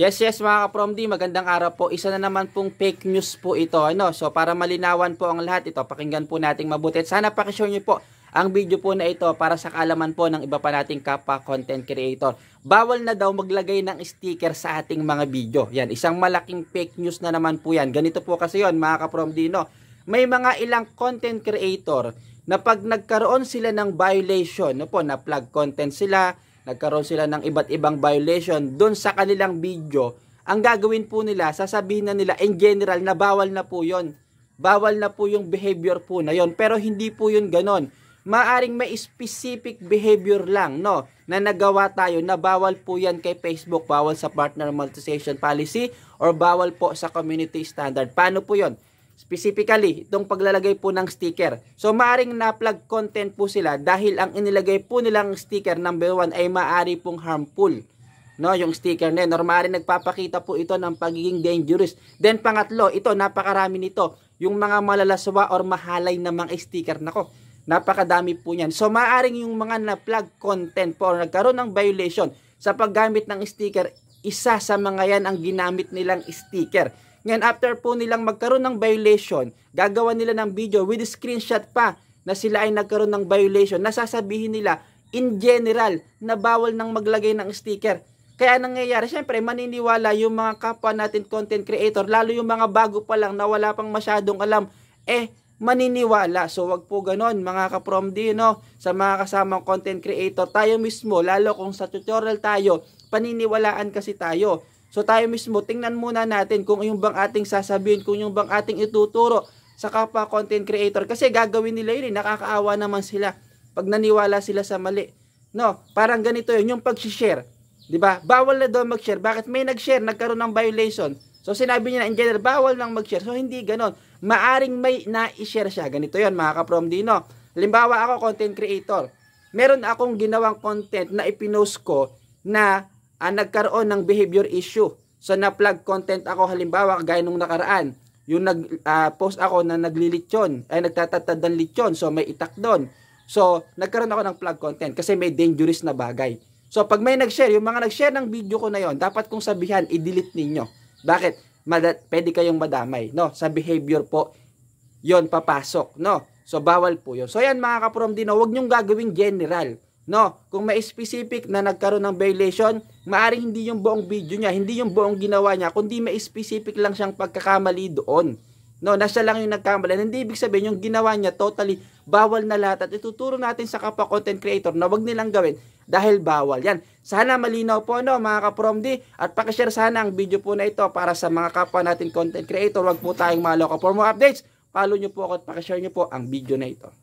Yes, yes mga kapromdi, magandang araw po. Isa na naman pong fake news po ito. Ano? So para malinawan po ang lahat ito, pakinggan po nating mabuti. At sana pakishare niyo po ang video po na ito para sa kaalaman po ng iba pa nating kapwa content creator. Bawal na daw maglagay ng sticker sa ating mga video. Yan, isang malaking fake news na naman po yan. Ganito po kasi yon mga kapromdi. No? May mga ilang content creator na pag nagkaroon sila ng violation, no po, na plug content sila, nagkaroon sila ng iba't ibang violation doon sa kanilang video, ang gagawin po nila, sasabihin na nila in general na bawal na po yon. Bawal na po yung behavior po na yon. Pero hindi po yun ganon. Maaring may specific behavior lang, no? Na nagawa tayo na bawal po yan kay Facebook, bawal sa partner monetization policy, or bawal po sa community standard. Paano po yon? Specifically, itong paglalagay po ng sticker. So, maaring na-plug content po sila dahil ang inilagay po nilang sticker number 1 ay maari pong harmful. No, yung sticker na normally nagpapakita po ito ng pagiging dangerous. Then, pangatlo, ito, napakarami nito. Yung mga malalaswa or mahalay na mga sticker. Nako, napakadami po niyan. So, maaring yung mga na-plug content po or nagkaroon ng violation sa paggamit ng sticker isa sa mga yan ang ginamit nilang sticker. Ngayon, after po nilang magkaroon ng violation, gagawa nila ng video with screenshot pa na sila ay nagkaroon ng violation. Nasasabihin nila, in general, na bawal nang maglagay ng sticker. Kaya nangyayari, syempre, maniniwala yung mga kapwa natin content creator, lalo yung mga bago pa lang na wala pang masyadong alam, eh, maniniwala. So, wag po ganon, mga kaprom dino, sa mga kasamang content creator, tayo mismo, lalo kung sa tutorial tayo, paniniwalaan kasi tayo. So tayo mismo, tingnan muna natin kung yung bang ating sasabihin, kung yung bang ating ituturo sa kapwa content creator. Kasi gagawin nila yun, eh, nakakaawa naman sila pag naniwala sila sa mali. No, parang ganito yun, yung pag-share. 'Di ba? Bawal na daw mag-share. Bakit may nag-share, nagkaroon ng violation? So sinabi niya na in general, bawal nang mag-share. So hindi ganon. Maaring may na-share siya. Ganito yon mga ka-prom dino. Halimbawa ako, content creator. Meron akong ginawang content na ipinost ko na ang nagkaroon ng behavior issue. So na-plug content ako halimbawa gaya nung nakaraan, yung nag-post ah, uh, ako na naglilitsyon, ay nagtatatad ng litsyon, so may itak doon. So nagkaroon ako ng plug content kasi may dangerous na bagay. So pag may nag-share, yung mga nag-share ng video ko na yon, dapat kong sabihan, i-delete ninyo. Bakit? Mada- pwede kayong madamay, no? Sa behavior po, yon papasok, no? So bawal po yon. So yan mga kaprom din, no? huwag niyong gagawing general. No, kung may specific na nagkaroon ng violation, maaring hindi yung buong video niya, hindi yung buong ginawa niya, kundi may specific lang siyang pagkakamali doon. No, nasa lang yung nagkamali. Hindi ibig sabihin yung ginawa niya totally bawal na lahat at ituturo natin sa kapwa content creator na wag nilang gawin dahil bawal. Yan. Sana malinaw po no mga kapromdi at pakishare sana ang video po na ito para sa mga kapwa natin content creator. Wag po tayong maloko. For more updates, follow niyo po ako at pakishare niyo po ang video na ito.